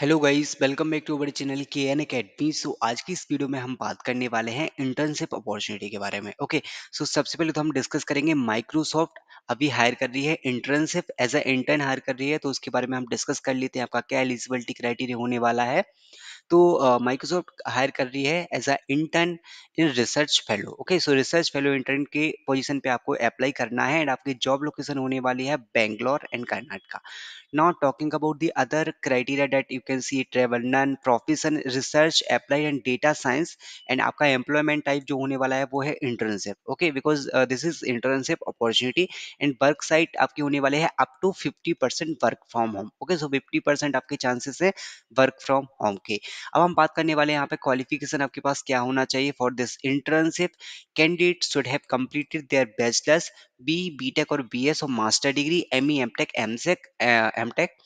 hello guys welcome back to our channel K N academy so आज की इस video में हम बात करने वाले हैं इंटर्नशिप अपॉर्चुनिटी के बारे में ओके सो सबसे पहले तो हम डिस्कस करेंगे माइक्रोसॉफ्ट अभी हायर कर रही है internship as a intern hire कर रही है तो उसके बारे में हम डिस्कस कर लेते हैं आपका क्या एलिजिबिलिटी क्राइटेरिया होने वाला है तो माइक्रोसॉफ्ट हायर कर रही है as a intern in research fellow okay so research fellow intern के पोजीशन पे आपको अप्लाई करना है एंड आपकी जॉब लोकेशन होने वाली है Bangalore and Karnataka Now talking about the other criteria that you can see travel, none, profession, research, apply and data science and aapka employment type jo hone wala hai wo hai internship okay because uh, this is internship opportunity and work site aapki hone wale hai up to 50% work from home okay so 50% aapke chances hai work from home ke ab hum baat karne wale hain yahan pe qualification aapke paas kya hona chahiye for this internship candidate should have completed their bachelor's B B tech और B S और master degree M E M tech M Sc M tech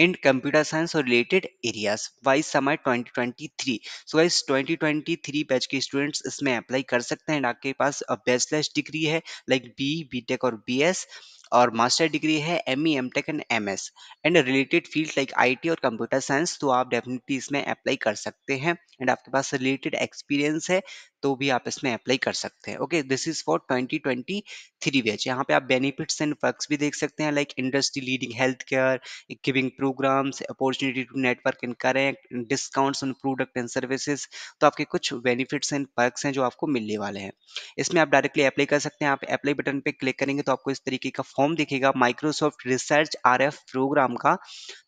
in computer science और related areas guys समय 2023 so guys 2023 batch के students इसमें apply कर सकते हैं आपके पास बैचलर्स डिग्री है लाइक बी बी टेक और बी एस और मास्टर डिग्री है M E M tech and M S and related field like I T और कंप्यूटर साइंस तो आप डेफिनेटली इसमें अप्लाई कर सकते हैं एंड आपके पास रिलेटेड एक्सपीरियंस है तो भी आप इसमें अप्लाई कर सकते हैं okay this is for 2023 batch यहाँ पे आप बेनिफिट्स एंड पर्क्स भी देख सकते हैं like industry leading health care giving programmes opportunity to network in current discounts on product and services तो आपके कुछ बेनिफिट्स एंड पर्क्स हैं जो आपको मिलने वाले हैं इसमें आप डायरेक्टली अप्लाई कर सकते हैं आप अप्लाई बटन पर क्लिक करेंगे तो आपको इस तरीके का फॉर्म दिखेगा माइक्रोसॉफ्ट रिसर्च आर प्रोग्राम का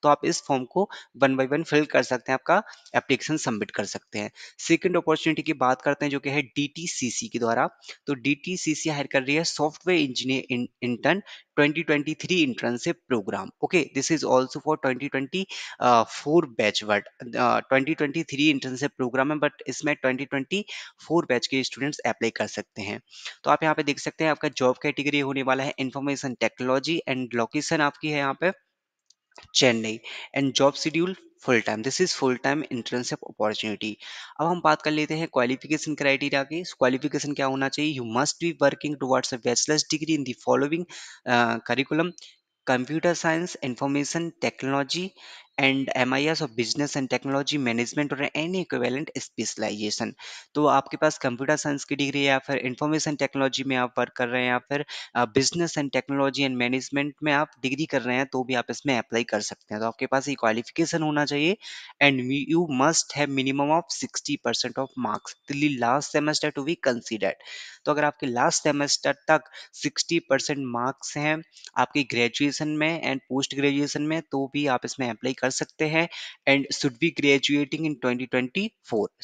तो आप इस फॉर्म को वन बाई वन फिल कर सकते हैं आपका एप्लीकेशन सबमिट कर सकते हैं सेकेंड अपॉर्चुनिटी की बात करते हैं जो चुके हैं डी के द्वारा तो डीटीसीसी हायर कर रही है software engineer intern 2023 internship programme okay this is also for 2024 batch but 2023 internship programme है बट इसमें 2024 बैच के स्टूडेंट्स अप्लाई कर सकते हैं तो आप यहाँ पे देख सकते हैं आपका जॉब कैटेगरी होने वाला है इन्फॉर्मेशन टेक्नोलॉजी एंड लोकेशन आपकी है यहाँ पे Chennai and job schedule full time this is full time internship opportunity अब हम बात कर लेते हैं क्वालिफिकेशन क्राइटेरिया के क्वालिफिकेशन क्या होना चाहिए you must be working towards a bachelor's degree in the following curriculum computer science information technology and M I S of business and technology management और एनी इक्वेलेंट स्पेशलाइजेशन तो आपके पास computer science की degree है या फिर information technology में आप वर्क कर रहे हैं या फिर business and technology and management में आप डिग्री कर रहे हैं तो भी आप इसमें अप्लाई कर सकते हैं तो आपके पास ये क्वालिफिकेशन होना चाहिए and you must have minimum of sixty percent of marks till last semester to be considered तो अगर आपके लास्ट सेमेस्टर तक सिक्सटी परसेंट मार्क्स हैं आपकी ग्रेजुएशन में एंड पोस्ट ग्रेजुएशन में तो भी आप इसमें अप्लाई कर कर सकते हैं and should be graduating in 2024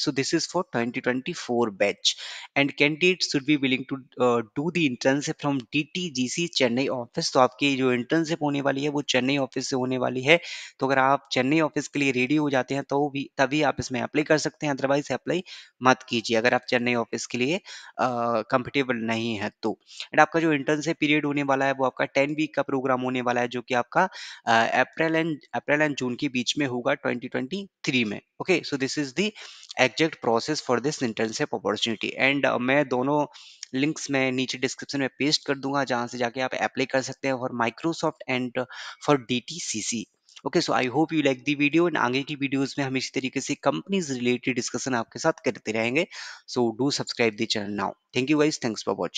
so this is for 2024 batch and candidate should be willing to do the internship from D T G C Chennai office तो आपकी जो इंटर्नशिप होने वाली है वो चेन्नई ऑफिस से होने वाली है तो अगर आप चेन्नई ऑफिस के लिए रेडी हो जाते हैं तो भी तभी आप इसमें अप्लाई कर सकते हैं अदरवाइज अप्लाई मत कीजिए अगर आप चेन्नई ऑफिस के लिए कंफर्टेबल uh, नहीं है तो एंड आपका जो इंटर्नशिप पीरियड होने वाला है वो आपका टेन वीक का प्रोग्राम होने वाला है जो कि आपका अप्रैल एंड अप्रैल एंड जून उनके बीच में होगा 2023 में okay so this is the exact process for this internship opportunity and मैं दोनों लिंक्स मैं नीचे डिस्क्रिप्शन में पेस्ट कर दूंगा जहां से जाके आप अप्लाई कर सकते हैं for Microsoft and for D okay so I hope you like the video and आगे की वीडियोस में हम इसी तरीके से कंपनीज रिलेटेड डिस्कशन आपके साथ करते रहेंगे so do subscribe the channel now thank you guys thanks for watching